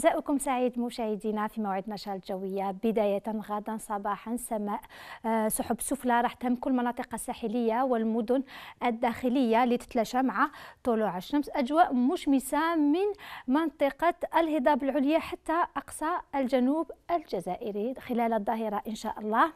مساءكم سعيد مشاهدينا في موعد نشاط الجوية بداية غدا صباحا سماء آه، سحب سفلى راح تهم كل المناطق الساحلية والمدن الداخلية لتتلاشى مع طلوع الشمس أجواء مشمسة من منطقة الهضاب العليا حتى أقصى الجنوب الجزائري خلال الظاهرة إن شاء الله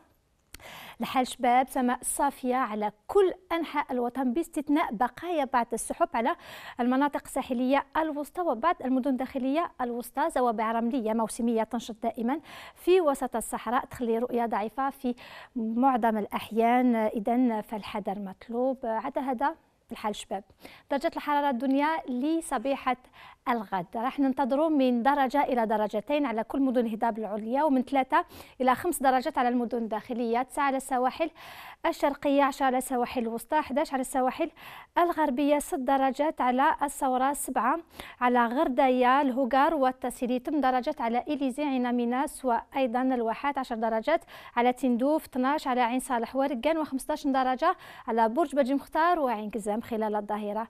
لحال شباب سماء صافية على كل أنحاء الوطن باستثناء بقايا بعض السحب على المناطق الساحلية الوسطى وبعض المدن الداخلية الوسطى زوابع رملية موسمية تنشط دائما في وسط الصحراء تخلي رؤية ضعيفة في معظم الأحيان إذا فالحذر مطلوب عدا هذا الحال الشباب درجة الحرارة الدنيا لصبيحة الغد راح ننتظروا من درجة إلى درجتين على كل مدن هداب العليا ومن ثلاثة إلى خمس درجات على المدن الداخلية تسعة على السواحل الشرقية 10 على السواحل الوسطى 11 على السواحل الغربية 6 درجات على الثوره 7 على غردية الهوغار والتسيريتم درجات على إليزي عين ميناس وأيضا الواحات 10 درجات على تندوف 12 على عين صالح ورقان و15 درجة على برج بجي مختار وعين جزائر الكلام خلال الظهيرة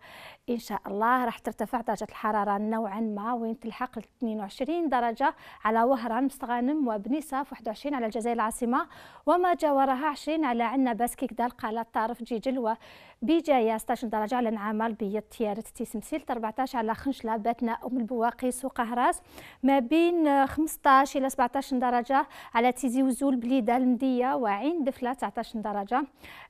إن شاء الله راح ترتفع درجة الحرارة نوعا ما وين تلحق 22 درجة على وهران مستغانم وبنيساف 21 على الجزائر العاصمة وما جاورها 20 على عنا باسكيك دال قالة جيجل وبجاية 16 درجة على نعمال بيض تيارة تيسمسيل 14 على خنشلة باتنا أم البواقيس وقهراس ما بين 15 إلى 17 درجة على تيزي وزول بليدة المدية وعين دفلة 19 درجة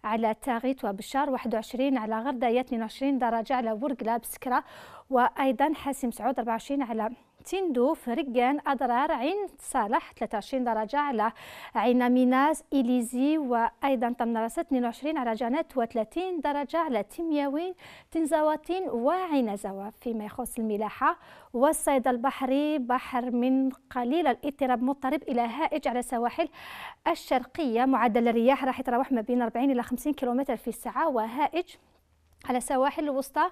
على تاغيت وبشار 21 على غردة الرياض 22 درجة على ورقلة بسكرة وأيضا حاسم سعود 24 على تندوف رجان أضرار عين صالح 23 درجة على عين ميناس إليزي وأيضا تمنرس 22 على جانات و30 درجة على تيمياوين تنزاواتين وعين زواف فيما يخص الملاحة والصيد البحري بحر من قليل الاضطراب مضطرب إلى هائج على السواحل الشرقية معدل الرياح راح يتراوح ما بين 40 إلى 50 كيلومتر في الساعة وهائج على السواحل الوسطى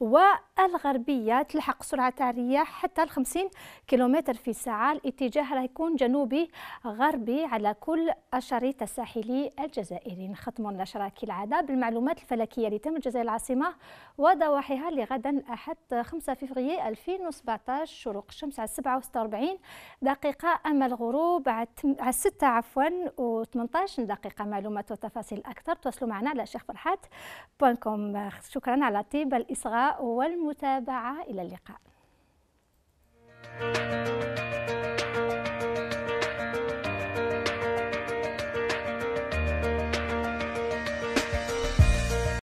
والغربية تلحق سرعة الرياح حتى 50 كيلومتر في الساعة الاتجاه راه يكون جنوبي غربي على كل الشريط الساحلي الجزائري نختم النشرة كالعادة بالمعلومات الفلكية لتم الجزائر العاصمة وضواحيها لغدا الأحد 5 فبراير 2017 شروق الشمس على 7 و 46 دقيقة أما الغروب على 6 عفوا و 18 دقيقة معلومات وتفاصيل أكثر تواصلوا معنا على شيخ فرحات.com شكرا على طيب الإصغاء والمتابعة إلى اللقاء